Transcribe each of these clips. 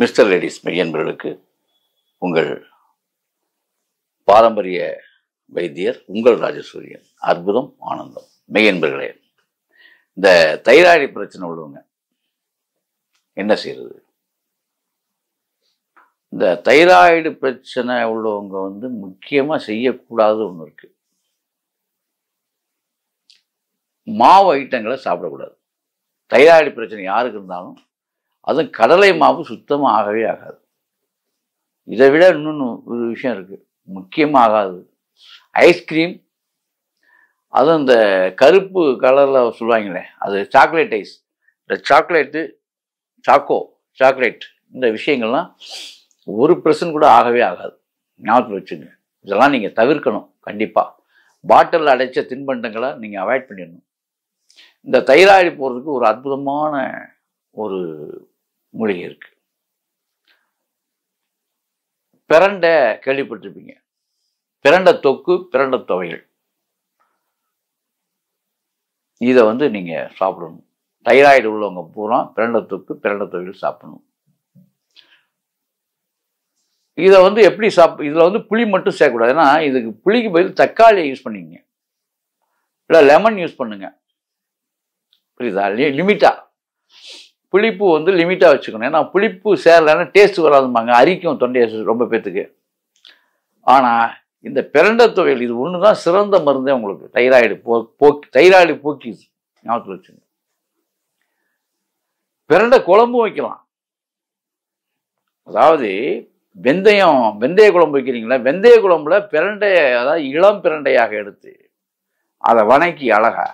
mister ladies மெய்யன்பர்களுக்கு உங்கள் பாரம்பரிய வைத்தியர் உங்கள் ராஜசூரியன் அற்புதம் ஆனந்தம் மெய்யன்பர்களே இந்த தைராய்டு பிரச்சனை உள்ளவங்க என்ன செய்யறது இந்த தைராய்டு பிரச்சனை உள்ளவங்க வந்து முக்கியமாக செய்யக்கூடாது ஒன்று இருக்கு மாவு ஐட்டங்களை சாப்பிடக்கூடாது தைராய்டு பிரச்சனை யாருக்கு இருந்தாலும் அதுவும் கடலை மாவு சுத்தமாக ஆகவே ஆகாது இதை விட இன்னொன்று ஒரு விஷயம் இருக்குது முக்கியமாகாது ஐஸ்கிரீம் அதுவும் இந்த கருப்பு கலரில் சொல்லுவாங்களே அது சாக்லேட் ஐஸ் இந்த சாக்லேட்டு சாக்கோ சாக்லேட் இந்த விஷயங்கள்லாம் ஒரு பிரசன் கூட ஆகவே ஆகாது ஞாபகத்தில் வச்சுங்க இதெல்லாம் நீங்கள் தவிர்க்கணும் கண்டிப்பாக பாட்டிலில் அடைச்ச தின்பண்டங்களை நீங்கள் அவாய்ட் பண்ணிடணும் இந்த தைராய்டு போகிறதுக்கு ஒரு அற்புதமான ஒரு மூலிகை இருக்குது பிரண்டை கேள்விப்பட்டிருப்பீங்க பிறண்ட தொக்கு பிறண்ட தொகைகள் இதை வந்து நீங்கள் சாப்பிடணும் தைராய்டு உள்ளவங்க பூரா பிறண்ட தொக்கு பிரண்ட தொகைகள் சாப்பிடணும் இதை வந்து எப்படி சாப் இதில் வந்து புளி மட்டும் சேர்க்கக்கூடாது ஏன்னா இதுக்கு புளிக்கு பதில் தக்காளியை யூஸ் பண்ணிக்கங்க இல்லை லெமன் யூஸ் பண்ணுங்கள் புரியுதா லிமிட்டாக புளிப்பு வந்து லிமிட்டாக வச்சுக்கணும் ஏன்னா புளிப்பு சேரலைன்னா டேஸ்ட் வராதுமாங்க அரிக்கும் தொண்டையை ரொம்ப பேத்துக்கு ஆனால் இந்த பிறண்ட தொகையில் இது ஒன்று தான் சிறந்த மருந்தே உங்களுக்கு தைராய்டு போ போக்கி தைராய்டு போக்கிது ஞாபகத்தில் வச்சுங்க பிறண்ட குழம்பு வைக்கலாம் அதாவது வெந்தயம் வெந்தய குழம்பு வைக்கிறீங்களா வெந்தய குழம்புல பிறண்டைய அதாவது இளம் பிரண்டையாக எடுத்து அதை வணக்கி அழகாக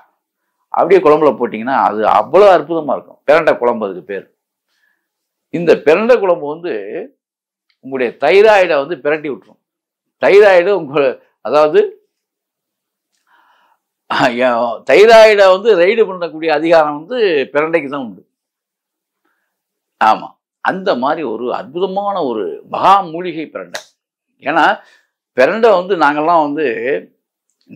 அப்படியே குழம்புல போட்டிங்கன்னா அது அவ்வளோ அற்புதமாக இருக்கும் பிரண்டை குழம்பு அதுக்கு பேர் இந்த பிரண்டை குழம்பு வந்து உங்களுடைய தைராய்டை வந்து பிரட்டி விட்டுரும் தைராய்டு உங்கள் அதாவது தைராய்டை வந்து ரைடு பண்ணக்கூடிய அதிகாரம் வந்து பிரண்டைக்கு தான் உண்டு ஆமாம் அந்த மாதிரி ஒரு அற்புதமான ஒரு மகா மூலிகை பிரண்டை ஏன்னா பிரண்டை வந்து நாங்கள்லாம் வந்து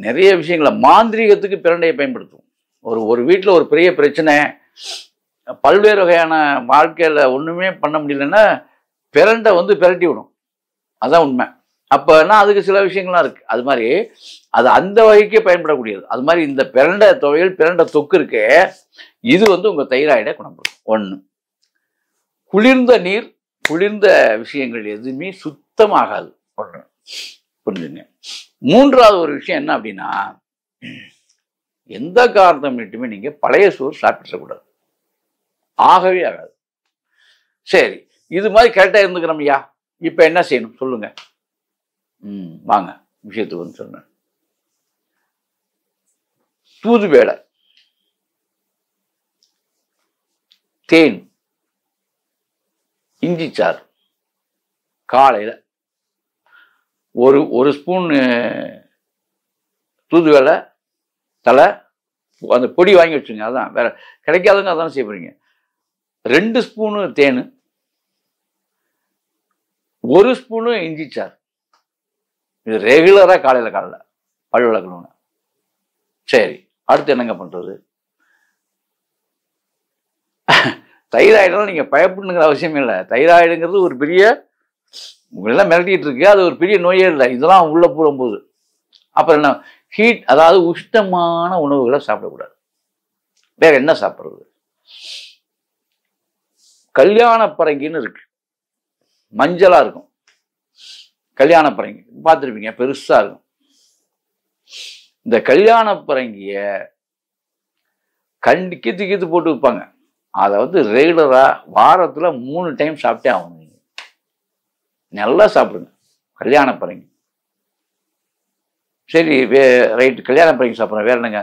நிறைய விஷயங்களை மாந்திரீகத்துக்கு பிரண்டையை பயன்படுத்துவோம் ஒரு ஒரு வீட்டில் ஒரு பெரிய பிரச்சனை பல்வேறு வகையான வாழ்க்கையில் ஒன்றுமே பண்ண முடியலன்னா பிறண்டை வந்து பிரட்டி விடும் அதுதான் உண்மை அப்போன்னா அதுக்கு சில விஷயங்கள்லாம் இருக்குது அது மாதிரி அது அந்த வகைக்கே பயன்படக்கூடியது அது மாதிரி இந்த பிறண்ட தொகையில் பிறண்ட தொக்கு இருக்கு இது வந்து உங்கள் தைராய்டை குணப்படும் ஒன்று குளிர்ந்த நீர் குளிர்ந்த விஷயங்கள் எதுவுமே சுத்தமாகாது ஒன்று புரிஞ்சுங்க மூன்றாவது ஒரு விஷயம் என்ன அப்படின்னா எந்த காரணம் மட்டுமே நீங்கள் பழைய சோறு சாப்பிட்டுறக்கூடாது ஆகவே ஆகாது சரி இது மாதிரி கரெக்டாக இருந்துக்கிறோம் ஐயா இப்போ என்ன செய்யணும் சொல்லுங்கள் ம் வாங்க விஷயத்துக்கு வந்து சொன்னேன் வேலை தேன் சாறு காலையில் ஒரு ஒரு ஸ்பூன் வேலை தலை அந்த பொடி வாங்கி வச்சுங்க அதான் வேற கிடைக்காதவங்க அதான் செய்ய போறீங்க ரெண்டு ஸ்பூனு தேன் ஒரு ஸ்பூனு இஞ்சி சார் இது ரெகுலராக காலையில் காலையில் பழு வளர்க்கணும்னு சரி அடுத்து என்னங்க பண்ணுறது தைராய்டெல்லாம் நீங்கள் பயப்படணுங்கிற அவசியமே இல்லை தைராய்டுங்கிறது ஒரு பெரிய உங்களெல்லாம் மிரட்டிகிட்டு இருக்கு அது ஒரு பெரிய நோயே இல்லை இதெல்லாம் உள்ளே போகும்போது அப்புறம் என்ன ஹீட் அதாவது உஷ்ணமான உணவுகளை சாப்பிடக்கூடாது வேற என்ன சாப்பிட்றது கல்யாண பரங்கின்னு இருக்கு மஞ்சளாக இருக்கும் கல்யாண பரங்கி பார்த்துருப்பீங்க பெருசாக இருக்கும் இந்த கல்யாண பரங்கிய கண்டு கீத்து கீத்து போட்டு வைப்பாங்க அதை வந்து ரெகுலராக வாரத்தில் மூணு டைம் சாப்பிட்டே ஆகணும் நல்லா சாப்பிடுங்க கல்யாண பரங்கி சரி வே ரைட் கல்யாணம் பண்ணி சாப்பிட்றேன் வேற என்னங்க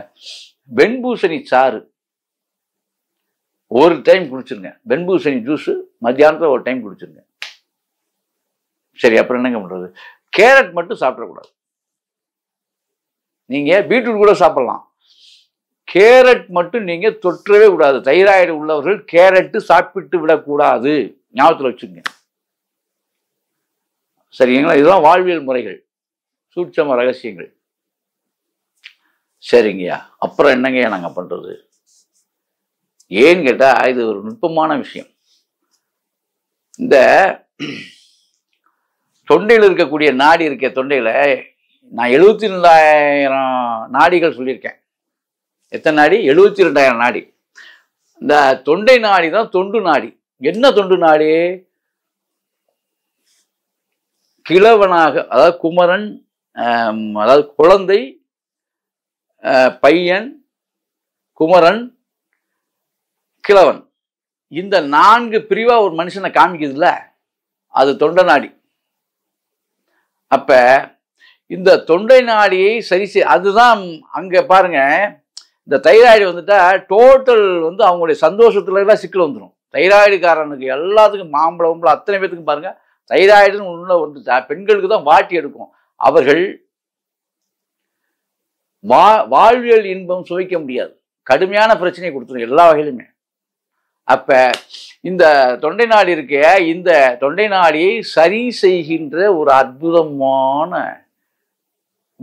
வெண்பூசணி சாறு ஒரு டைம் குடிச்சிருங்க வெண்பூசணி ஜூஸு மத்தியானத்தில் ஒரு டைம் குடிச்சிருங்க சரி அப்புறம் என்னங்க பண்ணுறது கேரட் மட்டும் சாப்பிடக்கூடாது நீங்கள் பீட்ரூட் கூட சாப்பிட்லாம் கேரட் மட்டும் நீங்கள் தொற்றவே கூடாது தைராய்டு உள்ளவர்கள் கேரட்டு சாப்பிட்டு விடக்கூடாது ஞாபகத்தில் வச்சுங்க சரிங்களா இதுதான் வாழ்வியல் முறைகள் சூட்சம ரகசியங்கள் சரிங்கய்யா அப்புறம் என்னங்கய்யா நாங்கள் பண்ணுறது ஏன்னு கேட்டால் இது ஒரு நுட்பமான விஷயம் இந்த தொண்டையில் இருக்கக்கூடிய நாடி இருக்க தொண்டையில் நான் எழுபத்தி ரெண்டாயிரம் நாடிகள் சொல்லியிருக்கேன் எத்தனை நாடி எழுபத்தி ரெண்டாயிரம் நாடி இந்த தொண்டை நாடி தான் தொண்டு நாடி என்ன தொண்டு நாடி கிழவனாக அதாவது குமரன் அதாவது குழந்தை பையன் குமரன் கிழவன் இந்த நான்கு பிரிவாக ஒரு மனுஷனை காமிக்குதுல்ல அது தொண்டை நாடி அப்போ இந்த தொண்டை நாடியை சரி செய் அதுதான் அங்கே பாருங்கள் இந்த தைராய்டு வந்துட்டால் டோட்டல் வந்து அவங்களுடைய சந்தோஷத்துலலாம் சிக்கல் வந்துடும் தைராய்டுக்காரனுக்கு எல்லாத்துக்கும் மாம்பழம் அத்தனை பேத்துக்கும் பாருங்கள் தைராய்டுன்னு உள்ள வந்துட்டா பெண்களுக்கு தான் வாட்டி எடுக்கும் அவர்கள் வா வாழ்வியல் இன்பம் சுவைக்க முடியாது கடுமையான பிரச்சனையை கொடுத்துரும் எல்லா வகையிலுமே அப்போ இந்த தொண்டை நாடு இருக்க இந்த தொண்டை நாடியை சரி செய்கின்ற ஒரு அற்புதமான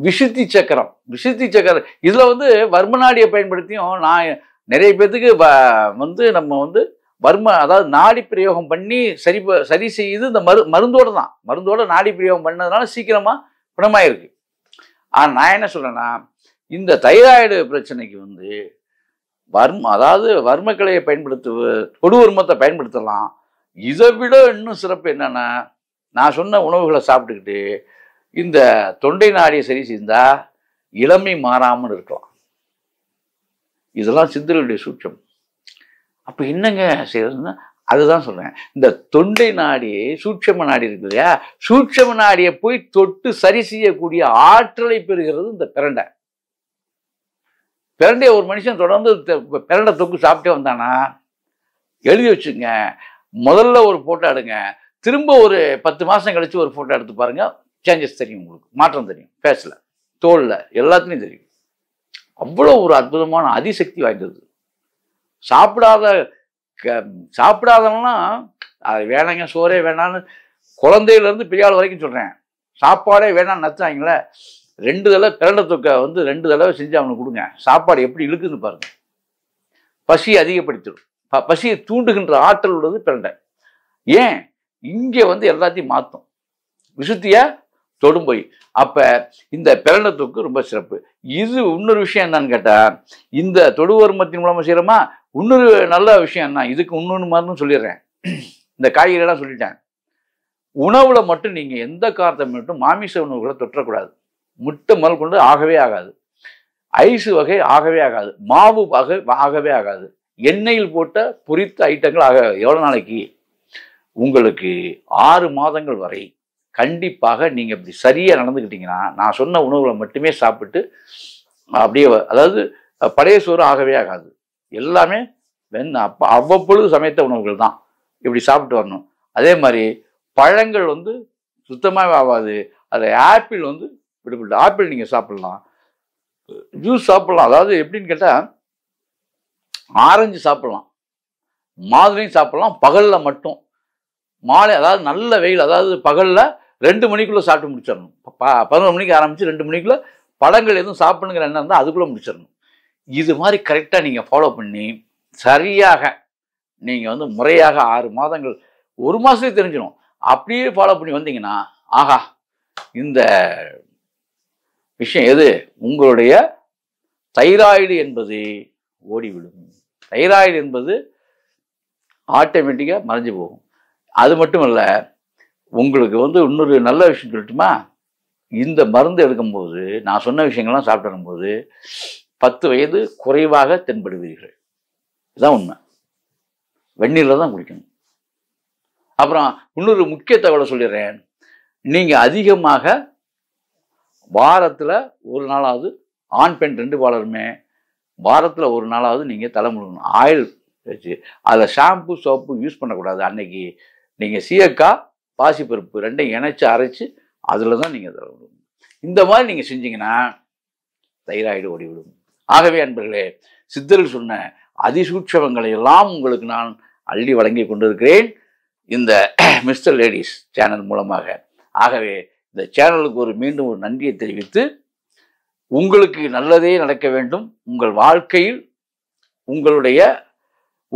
விசுத்தி சக்கரம் விசுத்தி சக்கரம் இதில் வந்து வர்ம நாடியை பயன்படுத்தியும் நான் நிறைய பேர்த்துக்கு வந்து நம்ம வந்து வர்ம அதாவது நாடி பிரயோகம் பண்ணி சரி சரி செய்து இந்த மரு மருந்தோடு தான் மருந்தோடு நாடி பிரயோகம் பண்ணதுனால சீக்கிரமாக குணமாயிருக்கு ஆனால் நான் என்ன சொல்கிறேன்னா இந்த தைராய்டு பிரச்சனைக்கு வந்து வர்ம அதாவது வர்மக்கலையை பயன்படுத்து கொடுவர்மத்தை பயன்படுத்தலாம் இதை விட இன்னும் சிறப்பு என்னென்னா நான் சொன்ன உணவுகளை சாப்பிட்டுக்கிட்டு இந்த தொண்டை நாடியை சரி செய்தால் இளமை மாறாமல் இருக்கலாம் இதெல்லாம் சித்தர்களுடைய சூட்சம் அப்போ என்னங்க செய்யறதுன்னா அதுதான் சொல்கிறேன் இந்த தொண்டை நாடியை சூட்சம நாடி இருக்கு இல்லையா சூட்சம நாடியை போய் தொட்டு சரி செய்யக்கூடிய ஆற்றலை பெறுகிறது இந்த பிரண்டை பிரண்டையை ஒரு மனுஷன் தொடர்ந்து பிரண்டை தொக்கு சாப்பிட்டே வந்தானா எழுதி வச்சுங்க முதல்ல ஒரு ஃபோட்டோ எடுங்க திரும்ப ஒரு பத்து மாதம் கழித்து ஒரு ஃபோட்டோ எடுத்து பாருங்கள் சேஞ்சஸ் தெரியும் உங்களுக்கு மாற்றம் தெரியும் ஃபேஸில் தோலில் எல்லாத்துலேயும் தெரியும் அவ்வளோ ஒரு அற்புதமான அதிசக்தி வாய்ந்தது சாப்பிடாத க சாப்பிடாதவங்களாம் அது வேணாங்க சோறே வேணான்னு குழந்தையிலேருந்து பெரிய ஆள் வரைக்கும் சொல்கிறேன் சாப்பாடே வேணாம்னு நச்சாங்களே ரெண்டு தடவை பிறண்ட தொக்கை வந்து ரெண்டு தடவை செஞ்சு அவனுக்கு கொடுங்க சாப்பாடு எப்படி இழுக்குதுன்னு பாருங்கள் பசியை அதிகப்படுத்திடும் ப பசியை தூண்டுகின்ற ஆற்றல் உள்ளது பிறண்டை ஏன் இங்கே வந்து எல்லாத்தையும் மாற்றும் விசுத்தியா தொடும்பொய் அப்போ இந்த பிறண்ட தொக்கு ரொம்ப சிறப்பு இது இன்னொரு விஷயம் என்னன்னு கேட்டால் இந்த தொடுவருமத்தின் மூலமாக செய்கிறோமா இன்னொரு நல்ல விஷயம் என்ன இதுக்கு இன்னொன்று மாதிரின்னு சொல்லிடுறேன் இந்த காய்கறியெல்லாம் சொல்லிட்டேன் உணவில் மட்டும் நீங்கள் எந்த காரத்தை மட்டும் மாமிச உணவுகளை தொற்றக்கூடாது முட்டை முதல் கொண்டு ஆகவே ஆகாது ஐஸ் வகை ஆகவே ஆகாது மாவு வகை ஆகவே ஆகாது எண்ணெயில் போட்ட பொரித்த ஐட்டங்கள் ஆக எவ்வளோ நாளைக்கு உங்களுக்கு ஆறு மாதங்கள் வரை கண்டிப்பாக நீங்கள் இப்படி சரியாக நடந்துக்கிட்டிங்கன்னா நான் சொன்ன உணவுகளை மட்டுமே சாப்பிட்டு அப்படியே அதாவது பழைய சோறு ஆகவே ஆகாது எல்லாமே வெண் அப்போ அவ்வப்பொழுது சமைத்த உணவுகள் தான் இப்படி சாப்பிட்டு வரணும் அதே மாதிரி பழங்கள் வந்து சுத்தமாக ஆகாது அது ஆப்பிள் வந்து விடுபட்டு ஆப்பிள் நீங்கள் சாப்பிட்லாம் ஜூஸ் சாப்பிட்லாம் அதாவது எப்படின்னு கேட்டால் ஆரஞ்சு சாப்பிட்லாம் மாதுளையும் சாப்பிட்லாம் பகலில் மட்டும் மாலை அதாவது நல்ல வெயில் அதாவது பகலில் ரெண்டு மணிக்குள்ளே சாப்பிட்டு முடிச்சிடணும் ப பதினொரு மணிக்கு ஆரம்பித்து ரெண்டு மணிக்குள்ளே பழங்கள் எதுவும் சாப்பிடுங்கிற எண்ணம் இருந்தால் அதுக்குள்ளே முடிச்சிடணும் இது மாதிரி கரெக்டாக நீங்கள் ஃபாலோ பண்ணி சரியாக நீங்கள் வந்து முறையாக ஆறு மாதங்கள் ஒரு மாதத்துக்கு தெரிஞ்சிடும் அப்படியே ஃபாலோ பண்ணி வந்தீங்கன்னா ஆஹா இந்த விஷயம் எது உங்களுடைய தைராய்டு என்பது ஓடிவிடும் தைராய்டு என்பது ஆட்டோமேட்டிக்காக மறைஞ்சு போகும் அது மட்டும் இல்லை உங்களுக்கு வந்து இன்னொரு நல்ல விஷயம் சொல்லட்டுமா இந்த மருந்து எடுக்கும்போது நான் சொன்ன விஷயங்கள்லாம் சாப்பிட்டு வரும்போது பத்து வயது குறைவாக தென்படுவீர்கள் இதுதான் உண்மை வெந்நீரில் தான் குடிக்கணும் அப்புறம் இன்னொரு முக்கிய தகவலை சொல்லிடுறேன் நீங்கள் அதிகமாக வாரத்தில் ஒரு நாளாவது ஆண் பெண் ரெண்டு பாலருமே வாரத்தில் ஒரு நாளாவது நீங்கள் தலை முழுகணும் ஆயில் வச்சு அதில் ஷாம்பு சோப்பு யூஸ் பண்ணக்கூடாது அன்னைக்கு நீங்கள் சீயக்காய் பாசிப்பருப்பு ரெண்டையும் இணைச்சி அரைச்சி அதில் தான் நீங்கள் தலை முழுகணும் இந்த மாதிரி நீங்கள் செஞ்சீங்கன்னா தைராய்டு ஓடிவிடும் ஆகவே அன்பர்களே சித்தர்கள் சொன்ன அதிசூட்சவங்களை எல்லாம் உங்களுக்கு நான் அள்ளி வழங்கி கொண்டிருக்கிறேன் இந்த மிஸ்டர் லேடிஸ் சேனல் மூலமாக ஆகவே இந்த சேனலுக்கு ஒரு மீண்டும் ஒரு நன்றியை தெரிவித்து உங்களுக்கு நல்லதே நடக்க வேண்டும் உங்கள் வாழ்க்கையில் உங்களுடைய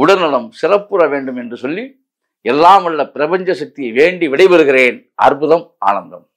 உடல்நலம் சிறப்புற வேண்டும் என்று சொல்லி எல்லாம் உள்ள பிரபஞ்ச சக்தியை வேண்டி விடைபெறுகிறேன் அற்புதம் ஆனந்தம்